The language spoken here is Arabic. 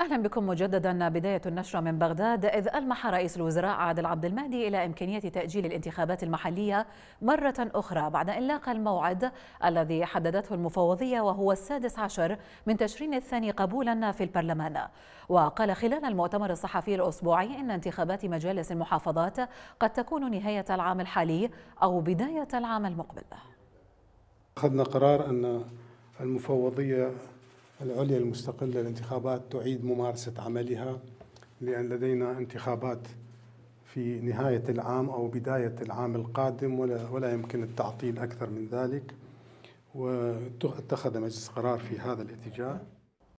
أهلا بكم مجددا بداية النشرة من بغداد إذ ألمح رئيس الوزراء عادل عبد المهدي إلى إمكانية تأجيل الانتخابات المحلية مرة أخرى بعد أن لاقى الموعد الذي حددته المفوضية وهو السادس عشر من تشرين الثاني قبولا في البرلمان وقال خلال المؤتمر الصحفي الأسبوعي إن انتخابات مجالس المحافظات قد تكون نهاية العام الحالي أو بداية العام المقبل أخذنا قرار أن المفوضية العليا المستقلة للانتخابات تعيد ممارسة عملها لأن لدينا انتخابات في نهاية العام أو بداية العام القادم ولا, ولا يمكن التعطيل أكثر من ذلك واتخذ مجلس قرار في هذا الاتجاه